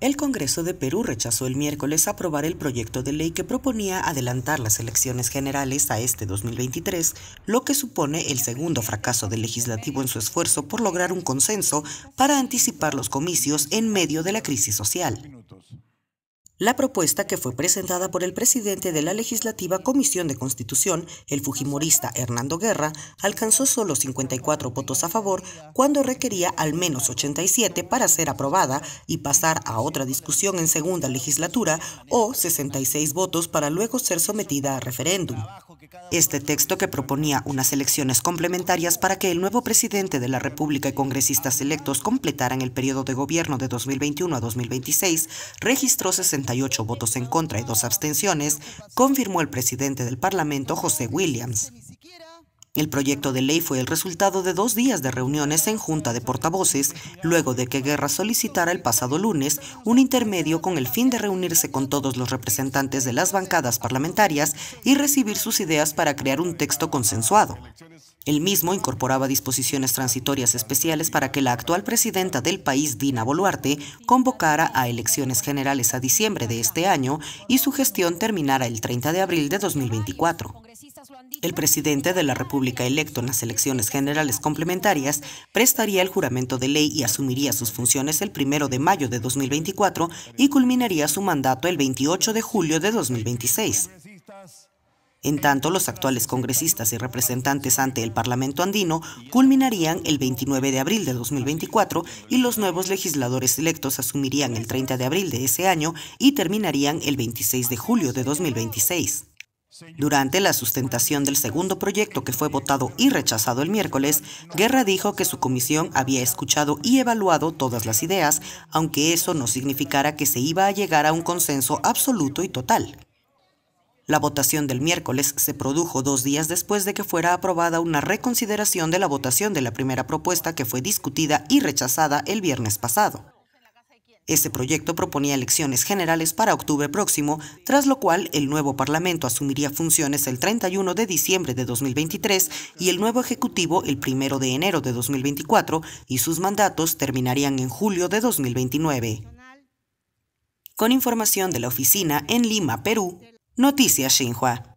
El Congreso de Perú rechazó el miércoles aprobar el proyecto de ley que proponía adelantar las elecciones generales a este 2023, lo que supone el segundo fracaso del legislativo en su esfuerzo por lograr un consenso para anticipar los comicios en medio de la crisis social. La propuesta que fue presentada por el presidente de la legislativa Comisión de Constitución, el fujimorista Hernando Guerra, alcanzó solo 54 votos a favor cuando requería al menos 87 para ser aprobada y pasar a otra discusión en segunda legislatura o 66 votos para luego ser sometida a referéndum. Este texto, que proponía unas elecciones complementarias para que el nuevo presidente de la República y congresistas electos completaran el periodo de gobierno de 2021 a 2026, registró 68 votos en contra y dos abstenciones, confirmó el presidente del Parlamento, José Williams. El proyecto de ley fue el resultado de dos días de reuniones en junta de portavoces, luego de que Guerra solicitara el pasado lunes un intermedio con el fin de reunirse con todos los representantes de las bancadas parlamentarias y recibir sus ideas para crear un texto consensuado. El mismo incorporaba disposiciones transitorias especiales para que la actual presidenta del país, Dina Boluarte, convocara a elecciones generales a diciembre de este año y su gestión terminara el 30 de abril de 2024 el presidente de la República electo en las elecciones generales complementarias prestaría el juramento de ley y asumiría sus funciones el 1 de mayo de 2024 y culminaría su mandato el 28 de julio de 2026. En tanto, los actuales congresistas y representantes ante el Parlamento andino culminarían el 29 de abril de 2024 y los nuevos legisladores electos asumirían el 30 de abril de ese año y terminarían el 26 de julio de 2026. Durante la sustentación del segundo proyecto que fue votado y rechazado el miércoles, Guerra dijo que su comisión había escuchado y evaluado todas las ideas, aunque eso no significara que se iba a llegar a un consenso absoluto y total. La votación del miércoles se produjo dos días después de que fuera aprobada una reconsideración de la votación de la primera propuesta que fue discutida y rechazada el viernes pasado. Este proyecto proponía elecciones generales para octubre próximo, tras lo cual el nuevo Parlamento asumiría funciones el 31 de diciembre de 2023 y el nuevo Ejecutivo el 1 de enero de 2024 y sus mandatos terminarían en julio de 2029. Con información de la oficina en Lima, Perú, Noticias Xinhua.